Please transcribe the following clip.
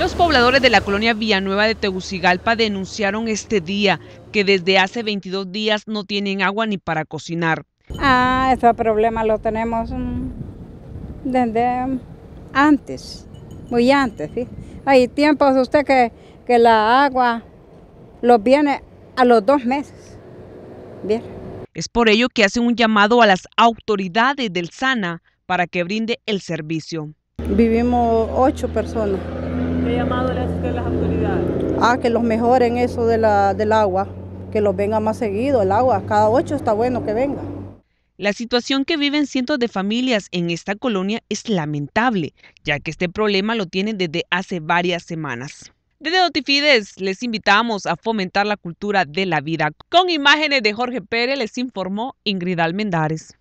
Los pobladores de la colonia Villanueva de Tegucigalpa denunciaron este día que desde hace 22 días no tienen agua ni para cocinar. Ah, ese problema lo tenemos mm, desde antes, muy antes. ¿sí? Hay tiempos usted que, la agua los viene a los dos meses. Bien. Es por ello que hacen un llamado a las autoridades del SANA para que brinde el servicio. Vivimos ocho personas He llamado las autoridades? Ah, que los mejoren eso la, del agua, que los venga más seguido el agua, cada ocho está bueno que venga. La situación que viven cientos de familias en esta colonia es lamentable, ya que este problema lo tienen desde hace varias semanas. Desde Notifides les invitamos a fomentar la cultura de la vida. Con imágenes de Jorge Pérez les informó Ingrid Almendares.